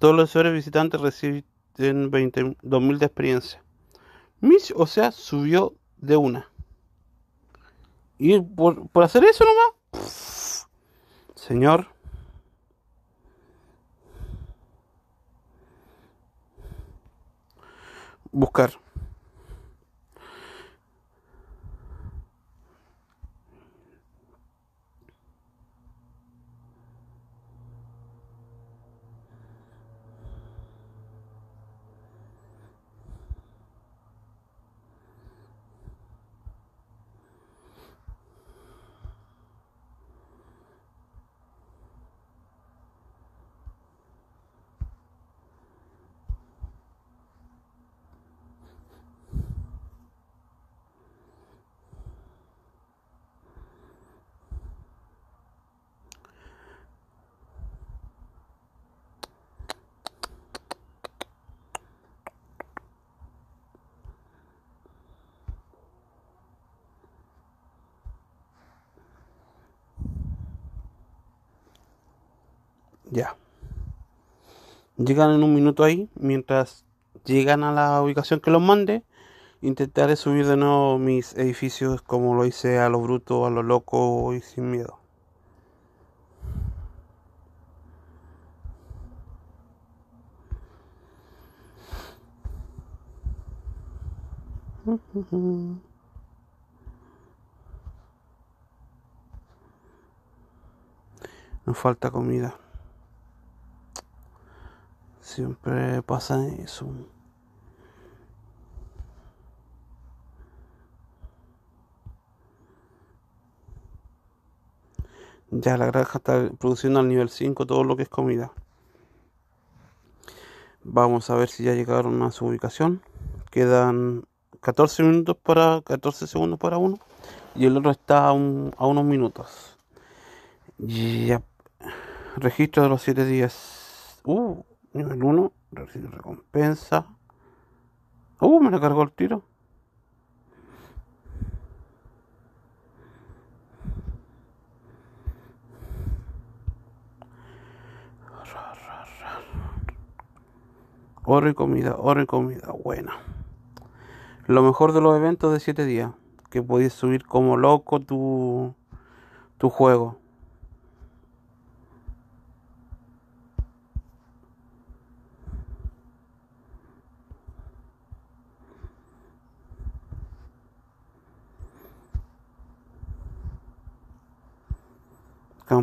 Todos los usuarios visitantes reciben 2.000 de experiencia. Mitch, o sea, subió de una. Y por, hacer eso nomás. Pff. Señor, buscar. llegan en un minuto ahí, mientras llegan a la ubicación que los mande, intentaré subir de nuevo mis edificios como lo hice a lo bruto, a lo loco y sin miedo. Nos falta comida. Siempre pasa eso. Ya la granja está produciendo al nivel 5 todo lo que es comida. Vamos a ver si ya llegaron a su ubicación. Quedan 14 minutos para 14 segundos para uno y el otro está a, a unos minutos. Ya. Registro de los 7 días. Uh, Nivel 1, recibe recompensa. Uh, me la cargó el tiro. Oro y comida, oro y comida, buena. Lo mejor de los eventos de 7 días, que podías subir como loco tu, tu juego.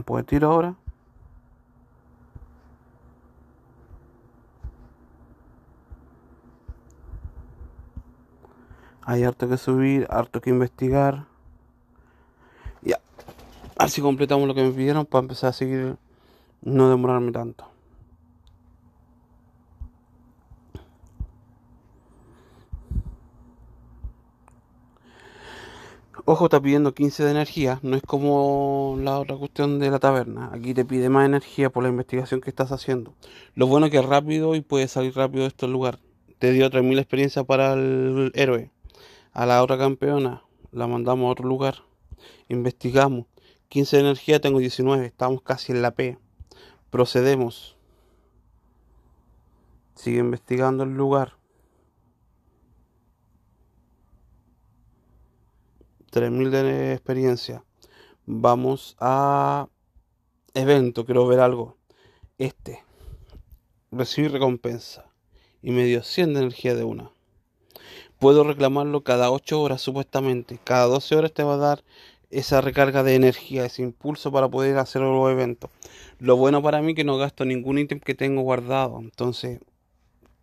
poco de tiro ahora. Hay harto que subir, harto que investigar. Ya. Así completamos lo que me pidieron para empezar a seguir, no demorarme tanto. Ojo, está pidiendo 15 de energía, no es como la otra cuestión de la taberna. Aquí te pide más energía por la investigación que estás haciendo. Lo bueno es que es rápido y puede salir rápido de este lugar. Te dio 3000 experiencia para el héroe. A la otra campeona la mandamos a otro lugar. Investigamos. 15 de energía, tengo 19. Estamos casi en la P. Procedemos. Sigue investigando el lugar. 3000 de experiencia. Vamos a evento, quiero ver algo. Este. Recibí recompensa. Y me dio 100 de energía de una. Puedo reclamarlo cada 8 horas supuestamente. Cada 12 horas te va a dar esa recarga de energía, ese impulso para poder hacer nuevo evento Lo bueno para mí que no gasto ningún ítem que tengo guardado. Entonces,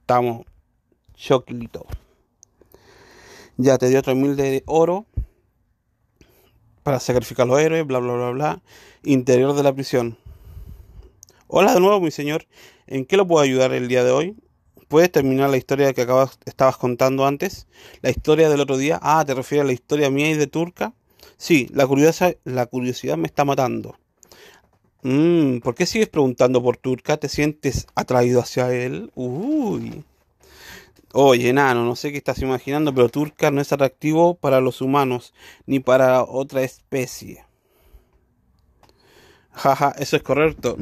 estamos Choquito. Ya te dio 3000 de oro para sacrificar a los héroes, bla, bla, bla, bla. Interior de la prisión. Hola de nuevo, mi señor. ¿En qué lo puedo ayudar el día de hoy? ¿Puedes terminar la historia que acabas, estabas contando antes? ¿La historia del otro día? Ah, ¿te refieres a la historia mía y de Turca? Sí, la curiosidad, la curiosidad me está matando. Mm, ¿Por qué sigues preguntando por Turca? ¿Te sientes atraído hacia él? Uy. Oye, enano, no sé qué estás imaginando, pero Turca no es atractivo para los humanos ni para otra especie. Jaja, eso es correcto.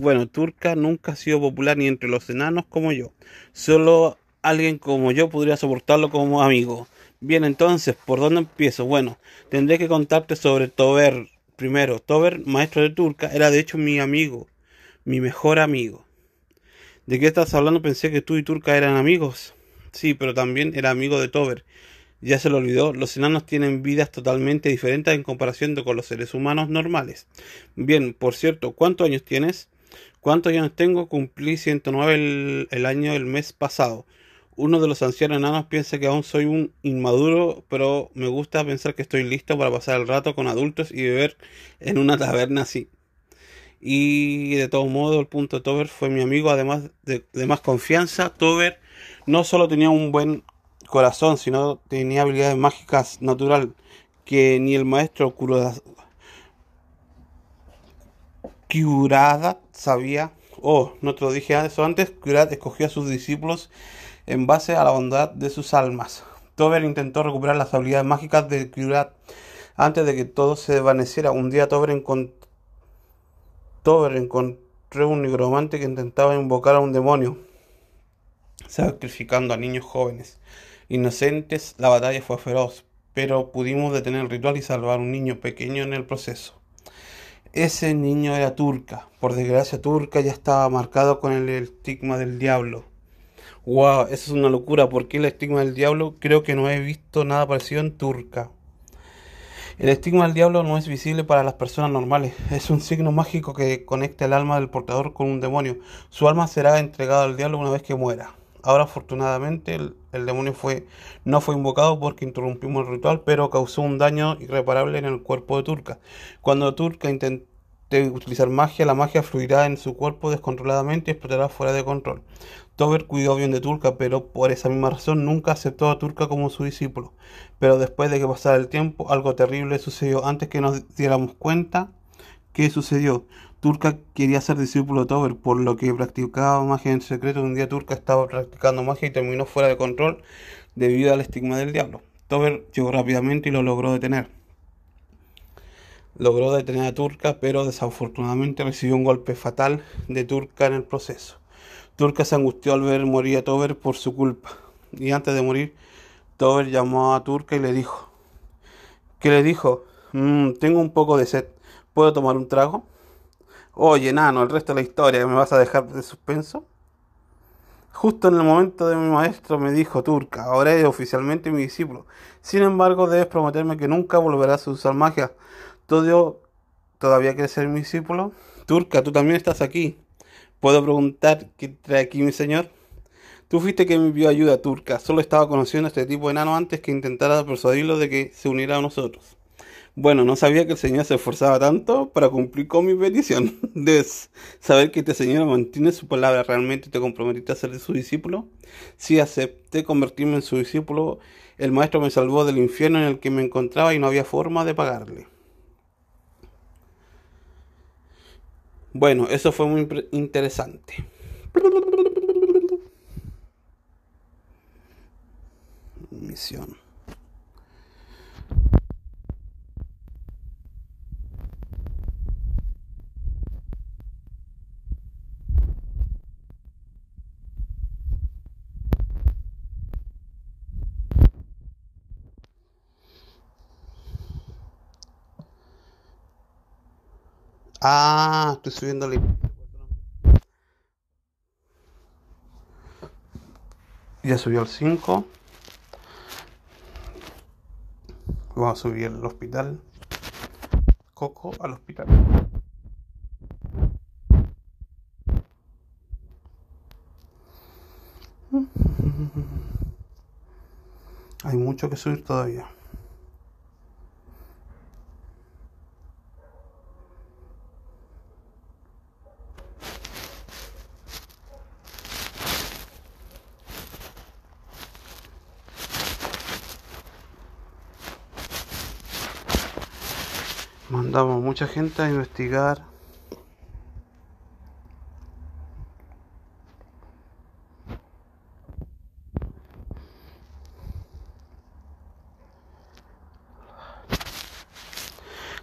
bueno, Turca nunca ha sido popular ni entre los enanos como yo. Solo alguien como yo podría soportarlo como amigo. Bien, entonces, ¿por dónde empiezo? Bueno, tendré que contarte sobre Tober primero. Tober, maestro de Turca, era de hecho mi amigo, mi mejor amigo. ¿De qué estás hablando? Pensé que tú y Turca eran amigos. Sí, pero también era amigo de Tober. Ya se lo olvidó, los enanos tienen vidas totalmente diferentes en comparación con los seres humanos normales. Bien, por cierto, ¿cuántos años tienes? ¿Cuántos años tengo? Cumplí 109 el, año del mes pasado. Uno de los ancianos enanos piensa que aún soy un inmaduro, pero me gusta pensar que estoy listo para pasar el rato con adultos y beber en una taberna así. Y de todo modo, el punto de Tover fue mi amigo, además de, más confianza. Tover no solo tenía un buen corazón, sino tenía habilidades mágicas natural que ni el maestro Kurada sabía. Oh, no te lo dije eso antes. Kurada escogió a sus discípulos en base a la bondad de sus almas. Tover intentó recuperar las habilidades mágicas de Kurada antes de que todo se desvaneciera. Un día Tover encontró Tober encontró un nigromante que intentaba invocar a un demonio, sacrificando a niños jóvenes. Inocentes, la batalla fue feroz, pero pudimos detener el ritual y salvar a un niño pequeño en el proceso. Ese niño era turca. Por desgracia, turca ya estaba marcado con el estigma del diablo. ¡Wow! Eso es una locura. ¿Por qué el estigma del diablo? Creo que no he visto nada parecido en turca. El estigma del diablo no es visible para las personas normales, es un signo mágico que conecta el alma del portador con un demonio. Su alma será entregada al diablo una vez que muera. Ahora afortunadamente el, demonio no fue invocado porque interrumpimos el ritual, pero causó un daño irreparable en el cuerpo de Turca. Cuando Turca intente utilizar magia, la magia fluirá en su cuerpo descontroladamente y explotará fuera de control. Tober cuidó bien de Turca, pero por esa misma razón nunca aceptó a Turca como su discípulo. Pero después de que pasara el tiempo, algo terrible sucedió antes que nos diéramos cuenta qué sucedió. Turca quería ser discípulo de Tober, por lo que practicaba magia en secreto. Un día Turca estaba practicando magia y terminó fuera de control debido al estigma del diablo. Tober llegó rápidamente y lo logró detener. Logró detener a Turca, pero desafortunadamente recibió un golpe fatal de Turca en el proceso. Turca se angustió al ver morir a Tober por su culpa. Y antes de morir, Tober llamó a Turca y le dijo, ¿Qué le dijo, mm, tengo un poco de sed, ¿puedo tomar un trago? Oye, nano, el resto de la historia, ¿me vas a dejar de suspenso? Justo en el momento de mi maestro me dijo, Turca, ahora eres oficialmente mi discípulo. Sin embargo, debes prometerme que nunca volverás a usar magia. ¿Todo, todavía quieres ser mi discípulo? Turca, tú también estás aquí. ¿Puedo preguntar qué trae aquí mi señor? Tú fuiste quien me envió ayuda turca. Solo estaba conociendo a este tipo de enano antes que intentara persuadirlo de que se uniera a nosotros. Bueno, no sabía que el señor se esforzaba tanto para cumplir con mi petición. de saber que este señor mantiene su palabra. ¿Realmente te comprometiste a ser su discípulo? Sí, acepté convertirme en su discípulo. El maestro me salvó del infierno en el que me encontraba y no había forma de pagarle. Bueno, eso fue muy interesante. Misión. Ah, estoy subiendo la Ya subió al 5. Vamos a subir al hospital. Coco al hospital. Hay mucho que subir todavía. Damos mucha gente a investigar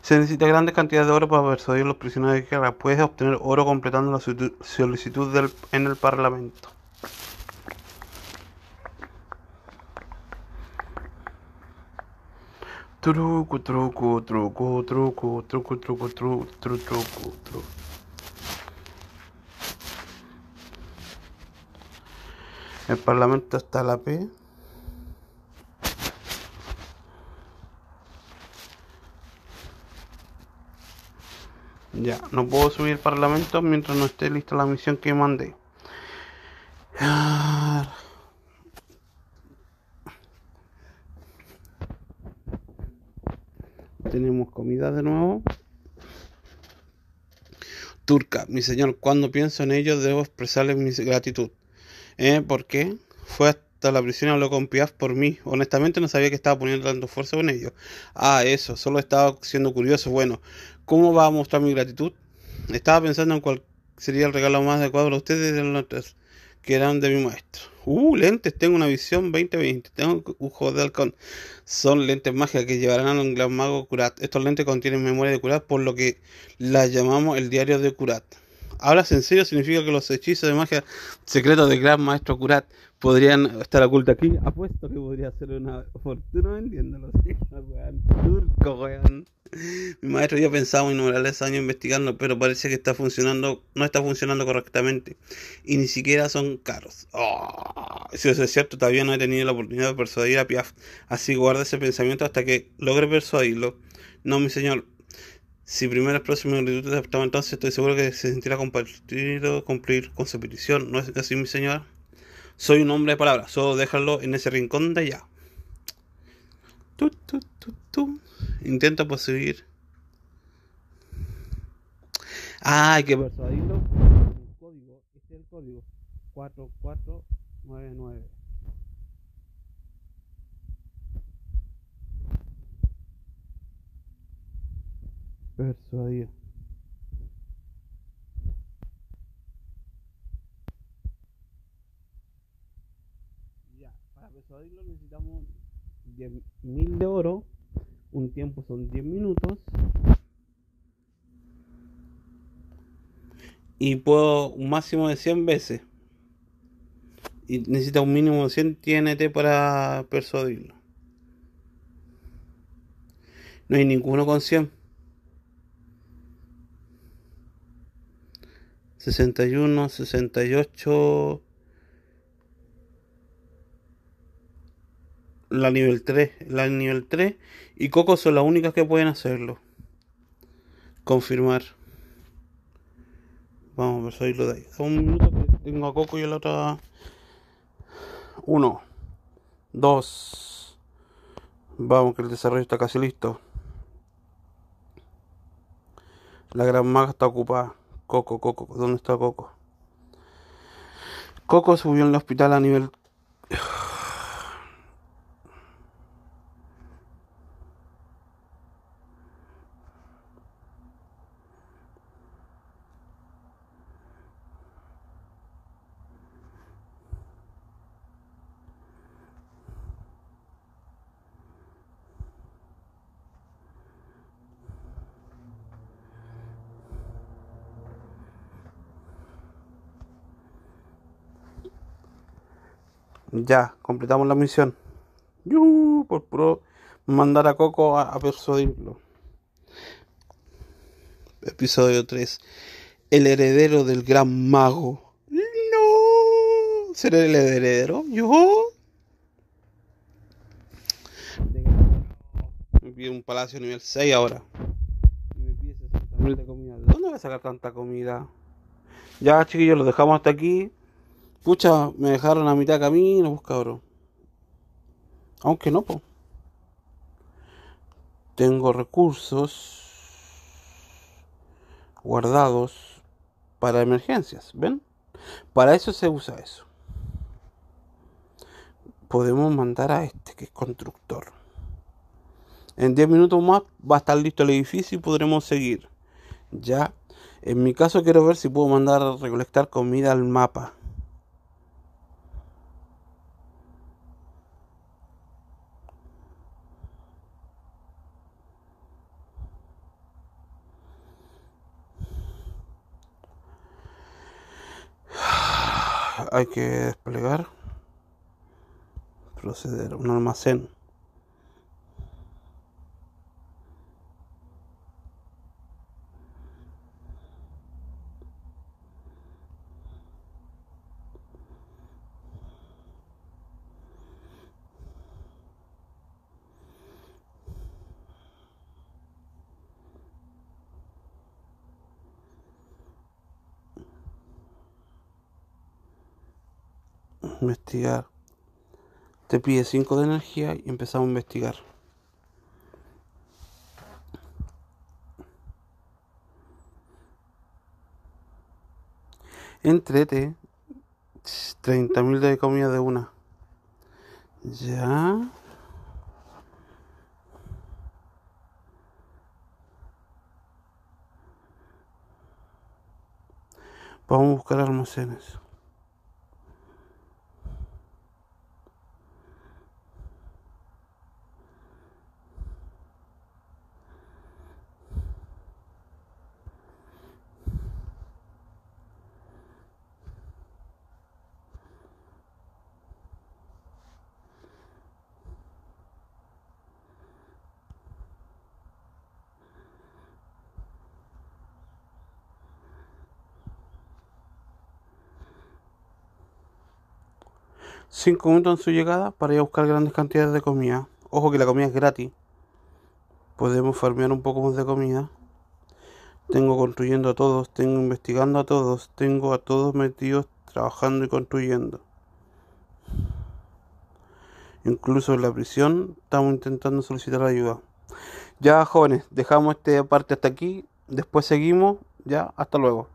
Se necesita grandes cantidades de oro para persuadir a los prisioneros de guerra. Puedes obtener oro completando la solicitud en el Parlamento. Truco, truco, truco, truco, truco, truco, truco, truco, truco, truco. El Parlamento está a la P. Ya, no puedo subir el Parlamento mientras no esté lista la misión que mandé. Ah, tenemos comida de nuevo. Turca, mi señor, cuando pienso en ellos debo expresarles mi gratitud. ¿Eh? ¿Por qué? Fue hasta la prisión y habló con Piaf por mí. Honestamente no sabía que estaba poniendo tanto esfuerzo en ellos Ah, eso, solo estaba siendo curioso. Bueno, ¿cómo va a mostrar mi gratitud? Estaba pensando en cuál sería el regalo más adecuado para ustedes que eran de mi maestro. Uh, lentes, tengo una visión 2020, tengo ojos de halcón. Son lentes mágicas que llevarán a un gran mago Estos lentes contienen memoria de curat por lo que las llamamos el diario de Curat. ¿Hablas en serio? ¿Significa que los hechizos de magia secretos del gran maestro Kurat podrían estar ocultos aquí? Apuesto que podría ser una fortuna vendiéndolos. weón. Turco, weón. Mi maestro ya pensaba innumerables años investigando, pero parece que está funcionando, no está funcionando correctamente. Y ni siquiera son caros. Ah, si eso es cierto, todavía no he tenido la oportunidad de persuadir a Piaf. Así guarda ese pensamiento hasta que logre persuadirlo. No, mi señor, si primero el próximo te estaba entonces, estoy seguro que se sentirá compartido cumplir con su petición. ¿No es así, mi señor? Soy un hombre de palabras, solo déjalo en ese rincón de allá. Tu, tu, Intento perseguir. ¡Ay, hay que El código, este es el código. 4499. persuadir ya para persuadirlo necesitamos 10.000 de oro un tiempo son 10 minutos y puedo un máximo de 100 veces y necesita un mínimo de 100 TNT para persuadirlo no hay ninguno con 100 61, 68. La nivel 3, la nivel 3 y Coco son las únicas que pueden hacerlo. Confirmar. Vamos a ver, lo de ahí. Un minuto que tengo a Coco y a la otra. 1, 2. Vamos, que el desarrollo está casi listo. La gran maga está ocupada. Coco, Coco, ¿dónde está Coco? Coco subió en el hospital a nivel... Ya, completamos la misión. Yo Por puro mandar a Coco a, persuadirlo. Episodio 3. El heredero del gran mago. ¡No! ¿Seré el heredero? ¿Yo? Me pide un palacio nivel 6 ahora. Y me comida. dónde voy a sacar tanta comida? Ya, chiquillos, lo dejamos hasta aquí. Pucha, me dejaron a mitad de camino, busca pues, cabrón. Aunque no, Tengo recursos guardados para emergencias, ¿ven? Para eso se usa eso. Podemos mandar a este que es constructor. En 10 minutos más va a estar listo el edificio y podremos seguir. Ya, en mi caso quiero ver si puedo mandar a recolectar comida al mapa. hay que desplegar proceder un almacén investigar. Te pide 5 de energía y empezamos a investigar. Entrete 30.000 de comida de una. Ya. Vamos a buscar almacenes. 5 minutos en su llegada para ir a buscar grandes cantidades de comida. Ojo que la comida es gratis. Podemos farmear un poco más de comida. Tengo construyendo a todos, tengo investigando a todos, tengo a todos metidos trabajando y construyendo. Incluso en la prisión estamos intentando solicitar ayuda. Ya jóvenes, dejamos esta parte hasta aquí, después seguimos, ya, hasta luego.